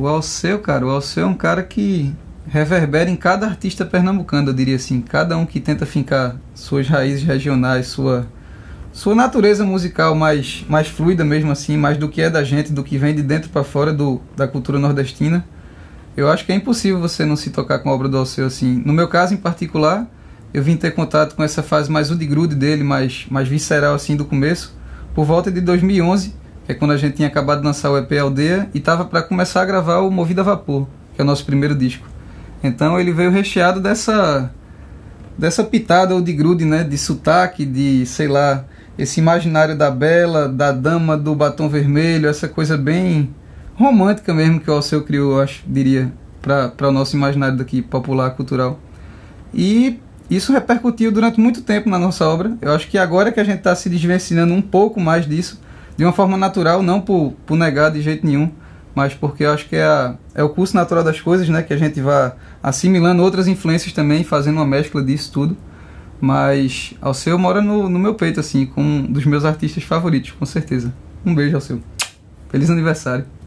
O Alceu, cara, o Alceu é um cara que reverbera em cada artista pernambucano, eu diria assim. Cada um que tenta fincar suas raízes regionais, sua sua natureza musical mais, mais fluida mesmo assim, mais do que é da gente, do que vem de dentro para fora do, da cultura nordestina. Eu acho que é impossível você não se tocar com a obra do Alceu assim. No meu caso em particular, eu vim ter contato com essa fase mais o de grude dele, mais mais visceral assim do começo, por volta de 2011 é quando a gente tinha acabado de lançar o EP Aldeia e tava para começar a gravar o Movida a Vapor, que é o nosso primeiro disco. Então ele veio recheado dessa dessa pitada ou de grude, né, de sotaque, de, sei lá, esse imaginário da bela, da dama do batom vermelho, essa coisa bem romântica mesmo que o Alceu criou, eu acho, diria, para o nosso imaginário daqui popular, cultural. E isso repercutiu durante muito tempo na nossa obra. Eu acho que agora que a gente está se desvencilhando um pouco mais disso, de uma forma natural, não por, por negar de jeito nenhum, mas porque eu acho que é, a, é o curso natural das coisas, né? Que a gente vá assimilando outras influências também, fazendo uma mescla disso tudo. Mas Alceu mora no, no meu peito, assim, com um dos meus artistas favoritos, com certeza. Um beijo, Alceu. Feliz aniversário.